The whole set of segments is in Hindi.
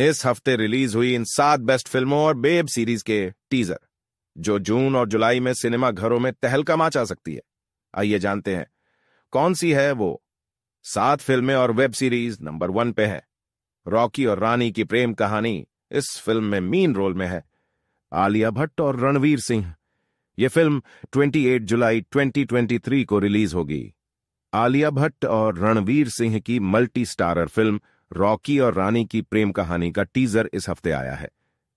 इस हफ्ते रिलीज हुई इन सात बेस्ट फिल्मों और बेब सीरीज के टीजर जो जून और जुलाई में सिनेमा घरों में तहलका माचा सकती है आइए जानते हैं कौन सी है वो सात फिल्में और वेब सीरीज नंबर वन पे है रॉकी और रानी की प्रेम कहानी इस फिल्म में मीन रोल में है आलिया भट्ट और रणवीर सिंह यह फिल्म 28 जुलाई 2023 को रिलीज होगी आलिया भट्ट और रणवीर सिंह की मल्टी स्टारर फिल्म रॉकी और रानी की प्रेम कहानी का टीजर इस हफ्ते आया है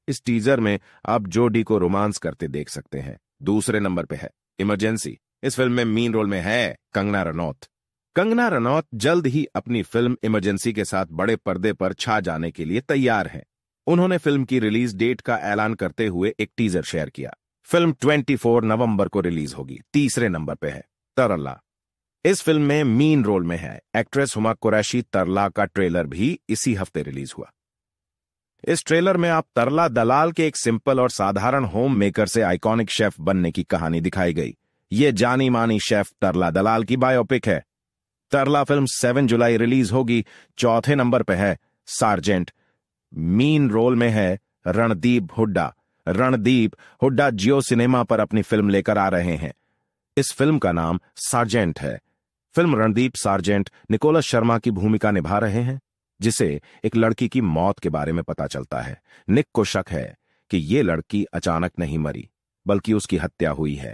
इस टीजर में आप जोडी को रोमांस करते देख सकते हैं दूसरे नंबर पे है इमरजेंसी इस फिल्म में मीन रोल में है कंगना रनौत कंगना रनौत जल्द ही अपनी फिल्म इमरजेंसी के साथ बड़े पर्दे पर छा जाने के लिए तैयार हैं। उन्होंने फिल्म की रिलीज डेट का ऐलान करते हुए एक टीजर शेयर किया फिल्म 24 नवंबर को रिलीज होगी तीसरे नंबर पे है तरल्ला इस फिल्म में मीन रोल में है एक्ट्रेस हुमा कुरैशी तरला का ट्रेलर भी इसी हफ्ते रिलीज हुआ इस ट्रेलर में आप तरला दलाल के एक सिंपल और साधारण होम मेकर से आइकॉनिक शेफ बनने की कहानी दिखाई गई ये जानी मानी शेफ तरला दलाल की बायोपिक है तरला फिल्म 7 जुलाई रिलीज होगी चौथे नंबर पे है सार्जेंट मीन रोल में है रणदीप हुड्डा रणदीप हुड्डा जियो सिनेमा पर अपनी फिल्म लेकर आ रहे हैं इस फिल्म का नाम सार्जेंट है film Randeep sergeant Nicholas Sharma की भूमिका निभा रहे हैं जिसे एक लड़की की मौत के बारे में पता चलता है निक को शक है कि ये लड़की अचानक नहीं मरी बल्कि उसकी हत्या हुई है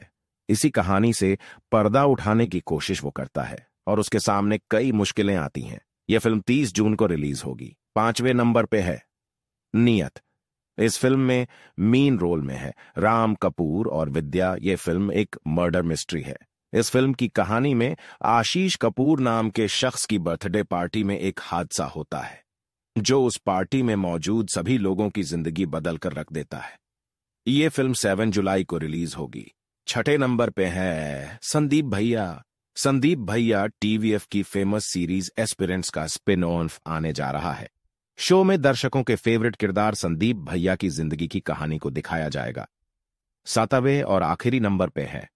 इसी कहानी से पर्दा उठाने की कोशिश वो करता है और उसके सामने कई मुश्किलें आती हैं यह फिल्म 30 जून को रिलीज होगी पांचवें नंबर पे है नियत इस फिल्म में मीन रोल में है राम कपूर और विद्या ये फिल्म एक मर्डर मिस्ट्री है इस फिल्म की कहानी में आशीष कपूर नाम के शख्स की बर्थडे पार्टी में एक हादसा होता है जो उस पार्टी में मौजूद सभी लोगों की जिंदगी बदलकर रख देता है ये फिल्म 7 जुलाई को रिलीज होगी छठे नंबर पे है संदीप भैया संदीप भैया टीवीएफ की फेमस सीरीज एस्पिरेंट्स का स्पिन ऑफ आने जा रहा है शो में दर्शकों के फेवरेट किरदार संदीप भैया की जिंदगी की कहानी को दिखाया जाएगा सातवें और आखिरी नंबर पे है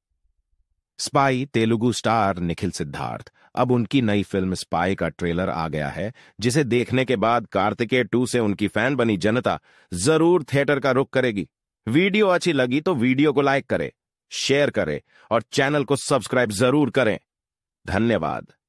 स्पाई तेलुगु स्टार निखिल सिद्धार्थ अब उनकी नई फिल्म स्पाई का ट्रेलर आ गया है जिसे देखने के बाद कार्तिकेय टू से उनकी फैन बनी जनता जरूर थिएटर का रुख करेगी वीडियो अच्छी लगी तो वीडियो को लाइक करें शेयर करें और चैनल को सब्सक्राइब जरूर करें धन्यवाद